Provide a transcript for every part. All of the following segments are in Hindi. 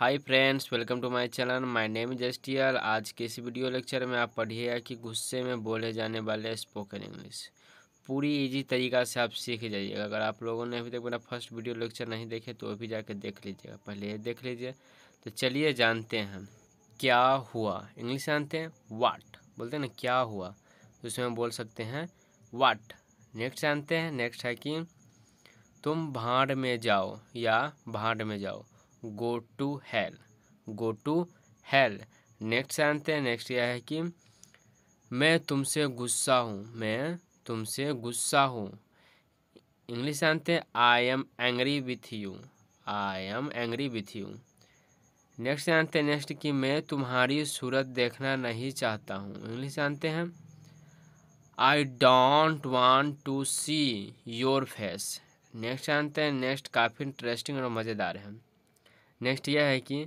hi friends welcome to my channel my name is आज के इस वीडियो लेक्चर में आप पढ़िएगा कि गुस्से में बोले जाने वाले स्पोकन इंग्लिश पूरी इजी तरीका से आप सीख जाइएगा अगर आप लोगों ने अभी तक मेरा फर्स्ट वीडियो लेक्चर नहीं देखे तो अभी जाके देख लीजिएगा पहले ये देख लीजिए तो चलिए जानते हैं क्या हुआ इंग्लिश जानते हैं वाट बोलते हैं ना क्या हुआ तो उसमें बोल सकते हैं वाट नेक्स्ट जानते हैं नेक्स्ट है कि तुम भाड़ में जाओ या भाड़ में जाओ go to hell go to hell next जानते हैं नेक्स्ट यह है कि मैं तुमसे गुस्सा हूँ मैं तुमसे गुस्सा हूँ इंग्लिश जानते हैं I am angry with you I am angry with you next जानते हैं नेक्स्ट कि मैं तुम्हारी सूरत देखना नहीं चाहता हूँ इंग्लिश जानते हैं I don't want to see your face next जानते हैं नेक्स्ट काफ़ी इंटरेस्टिंग और मज़ेदार है नेक्स्ट यह है कि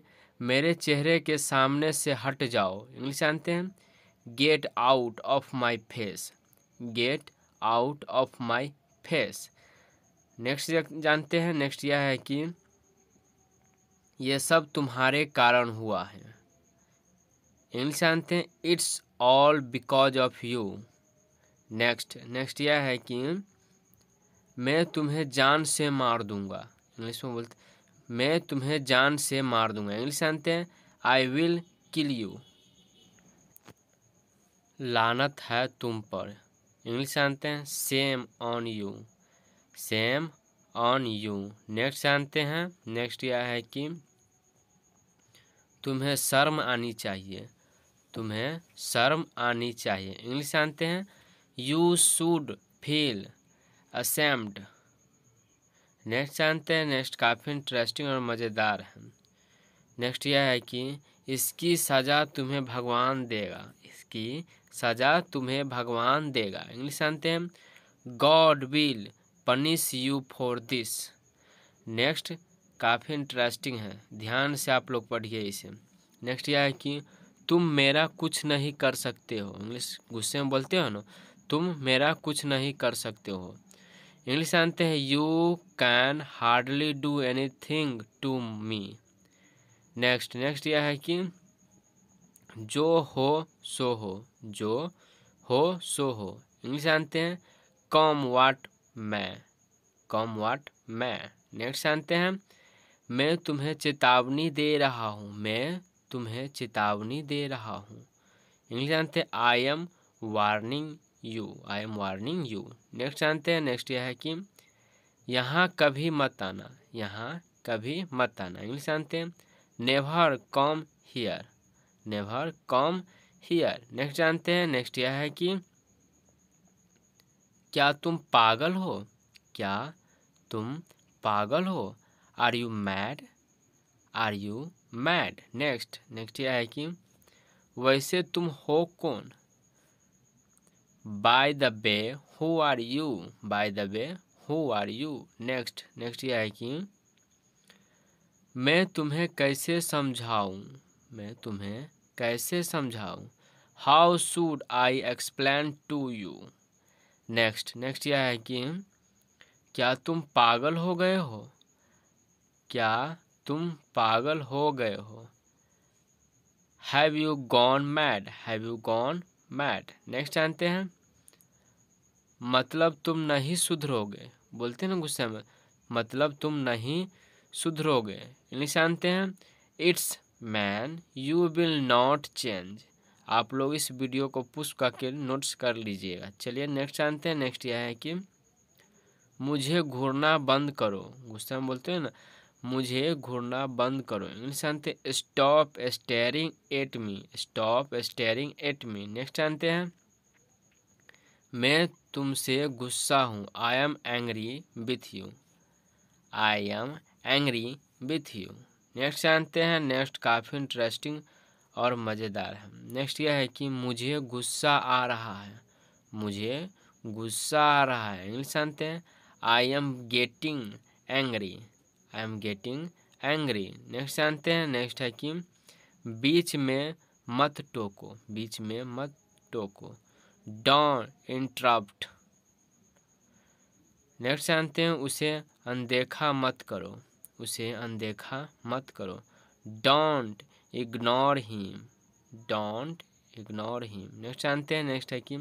मेरे चेहरे के सामने से हट जाओ इंग्लिश जानते हैं get out of my face get out of my face next जानते हैं नेक्स्ट यह है कि यह सब तुम्हारे कारण हुआ है इंग्लिश जानते हैं it's all because of you next next यह है कि मैं तुम्हें जान से मार दूंगा इंग्लिश में बोलते मैं तुम्हें जान से मार दूंगा इंग्लिश जानते हैं आई विल किल यू लानत है तुम पर इंग्लिश जानते हैं same on you same on you next जानते हैं नेक्स्ट यह है कि तुम्हें शर्म आनी चाहिए तुम्हें शर्म आनी चाहिए इंग्लिश जानते हैं you should feel ashamed next जानते हैं नेक्स्ट काफ़ी इंटरेस्टिंग और मज़ेदार है नेक्स्ट यह है कि इसकी सज़ा तुम्हें भगवान देगा इसकी सज़ा तुम्हें भगवान देगा इंग्लिश जानते हैं God will punish you for this next काफ़ी इंटरेस्टिंग है ध्यान से आप लोग पढ़िए इसे नेक्स्ट यह है कि तुम मेरा कुछ नहीं कर सकते हो इंग्लिश गुस्से में बोलते हो ना तुम मेरा कुछ नहीं कर सकते हो इंग्लिश जानते हैं you can hardly do anything to me next next यह है कि जो हो सो हो जो हो सो हो इंग्लिश जानते हैं कॉम वाट मैं कॉम वाट मैं नेक्स्ट जानते हैं मैं तुम्हें चेतावनी दे रहा हूँ मैं तुम्हें चेतावनी दे रहा हूँ इंग्लिश जानते हैं I am warning you I am warning you next जानते हैं नेक्स्ट यह है कि यहाँ कभी मत आना यहाँ कभी मत आना इंग्लिश जानते हैं never come here never come here next जानते हैं नेक्स्ट यह है कि क्या तुम पागल हो क्या तुम पागल हो are you mad are you mad next next यह है कि वैसे तुम हो कौन by the way who are you by the way who are you next next यह है कि मैं तुम्हें कैसे समझाऊँ मैं तुम्हें कैसे समझाऊँ how should I explain to you next next यह है कि क्या तुम पागल हो गए हो क्या तुम पागल हो गए हो have you gone mad have you gone mad next जानते हैं मतलब तुम नहीं सुधरोगे बोलते ना गुस्से में मतलब तुम नहीं सुधरोगे इंग्लिश जानते हैं it's man you will not change आप लोग इस वीडियो को पुश करके नोट्स कर लीजिएगा चलिए नेक्स्ट जानते हैं नेक्स्ट यह है कि मुझे घूरना बंद करो गुस्से में बोलते हैं ना मुझे घूरना बंद करो इंग्लिश जानते हैं stop staring at me stop staring at me next जानते हैं मैं तुमसे गुस्सा हूँ I am angry with you I am angry with you next जानते हैं नेक्स्ट काफ़ी इंटरेस्टिंग और मज़ेदार है नेक्स्ट यह है कि मुझे गुस्सा आ रहा है मुझे गुस्सा आ रहा है इंग्लिश जानते हैं I am getting angry I am getting angry next जानते हैं नेक्स्ट है कि बीच में मत टोको बीच में मत टोको डॉ इंटरप्ट नेक्स्ट जानते हैं उसे अनदेखा मत करो उसे अनदेखा मत करो don't ignore him don't ignore him next जानते हैं नेक्स्ट है कि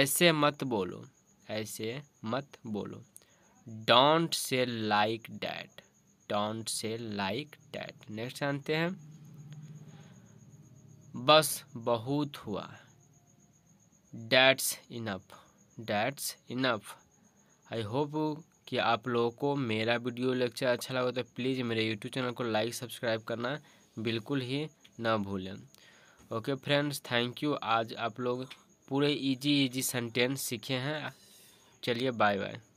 ऐसे मत बोलो ऐसे मत बोलो don't say like that don't say like that next जानते हैं बस बहुत हुआ that's enough that's enough I hope कि आप लोगों को मेरा वीडियो लेक्चर अच्छा लगा तो प्लीज़ मेरे यूट्यूब चैनल को लाइक सब्सक्राइब करना बिल्कुल ही ना भूलें ओके फ्रेंड्स थैंक यू आज आप लोग पूरे इजी इजी सेंटेंस सीखे हैं चलिए बाय बाय